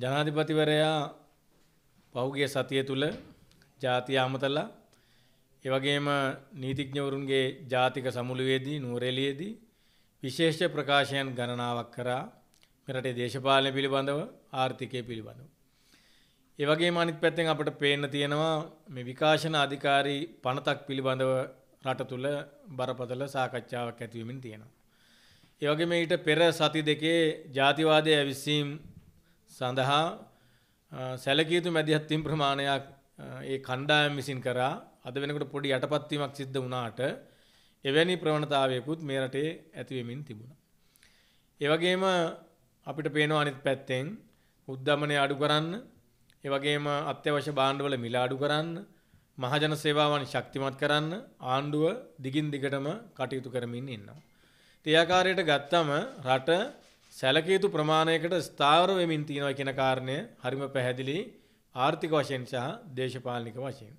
ජනාධිපතිවරයා පහුගිය සතිය තුල ජාතිය අමතලා ඒ වගේම නීතිඥවරුන්ගේ ජාතික සමුළුවේදී නුවරඑළියේදී විශේෂ ප්‍රකාශයන් ගණනාවක් කරා මෙරටේ දේශපාලන පිළිබඳව ආර්ථිකය පිළිබඳව. ඒ වගේම අනිත් පැත්තෙන් අපිට පේන්න තියෙනවා මේ විකාශන අධිකාරී පනතක් පිළිබඳව රට තුල බරපතල සාකච්ඡාවක් ඇති වෙමින් තියෙනවා. ඒ වගේම ඊට පෙර සති දෙකේ ජාතිවාදයේ ඇවිස්සීම් සඳහා සැලකිය යුතු මැදිහත්වීම් ප්‍රමාණයක් ඒ කණ්ඩායම් විසින් කරා අද වෙනකොට පොඩි යටපත්වීමක් සිද්ධ වුණාට එවැනි ප්‍රවණතාවයකුත් මේ රටේ ඇති වෙමින් තිබුණා. ඒ වගේම අපිට පේනවා අනිත් පැත්තෙන් උද්දමනය අඩු කරන්න, ඒ වගේම අත්‍යවශ්‍ය භාණ්ඩවල මිල අඩු කරන්න, මහජන සේවාවන් ශක්තිමත් කරන්න ආණ්ඩුව දිගින් දිගටම කටයුතු කරමින් ඉන්නවා. ඒ ආකාරයට ගත්තම රට සැලකිය යුතු ප්‍රමාණයකට ස්ථාවර වෙමින් තියෙනවා කියන කාරණය හරිම පැහැදිලි ආර්ථික වශයෙන් සහ දේශපාලනික වශයෙන්.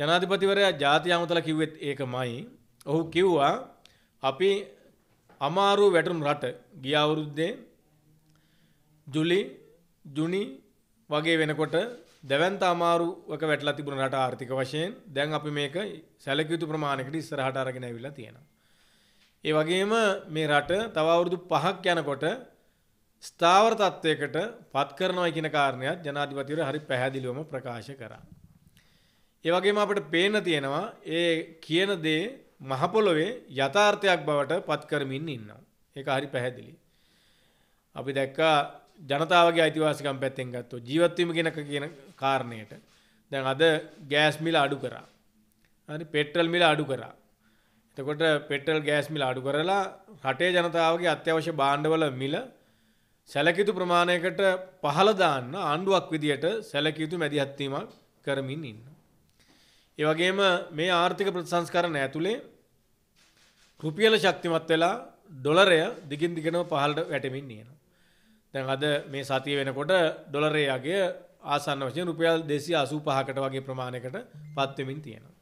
ජනාධිපතිවරයා ජාතිය අමතලා කිව්වෙත් ඒකමයි. ඔහු කිව්වා අපි අමාරු වැටුම් රට ගිය අවුරුද්දේ ජුලි ජුනි වගේ වෙනකොට දැවන්ත අමාරුවක වැටලා තිබුණ රට ආර්ථික වශයෙන් දැන් අපි මේක සැලකිය යුතු ප්‍රමාණයකට ඉස්සරහට අරගෙන ඇවිල්ලා තියෙනවා. ඒ වගේම මේ රට තව අවුරුදු 5ක් යනකොට ස්ථාවර තත්වයකට පත් කරනවා කියන කාරණයක් ජනාධිපතිවරු හරි පැහැදිලිවම ප්‍රකාශ කරා. ඒ වගේම අපිට පේන්න තියෙනවා ඒ කියන දේ මහ පොළොවේ යථාර්ථයක් බවට පත් කරමින් ඉන්නවා. ඒක හරි පැහැදිලි. අපි දැක්කා ජනතාවගේ අයිතිවාසිකම් පැත්තෙන් ගත්තොත් ජීවත් වීම කියන කියන කාරණයට දැන් අද ගෑස් මිල අඩු කරා. හරි පෙට්‍රල් මිල අඩු කරා. එතකොට පෙට්‍රල් ගෑස් මිල අඩු කරලා රටේ ජනතාවගේ අත්‍යවශ්‍ය භාණ්ඩවල මිල සැලකියුතු ප්‍රමාණයකට පහළ දාන්න ආණ්ඩුවක් විදියට සැලකියුතු මැදිහත් වීමක් කරමින් ඉන්නවා. ඒ වගේම මේ ආර්ථික ප්‍රතිසංස්කරණ ඇතුලේ රුපියල ශක්තිමත් වෙලා ඩොලරය දිගින් දිගටම පහළට වැටෙමින් යනවා. දැන් අද මේ සතිය වෙනකොට ඩොලරයේ අගය ආසන්න වශයෙන් රුපියල් 285කට වගේ ප්‍රමාණයකට පත් වෙමින් තියෙනවා.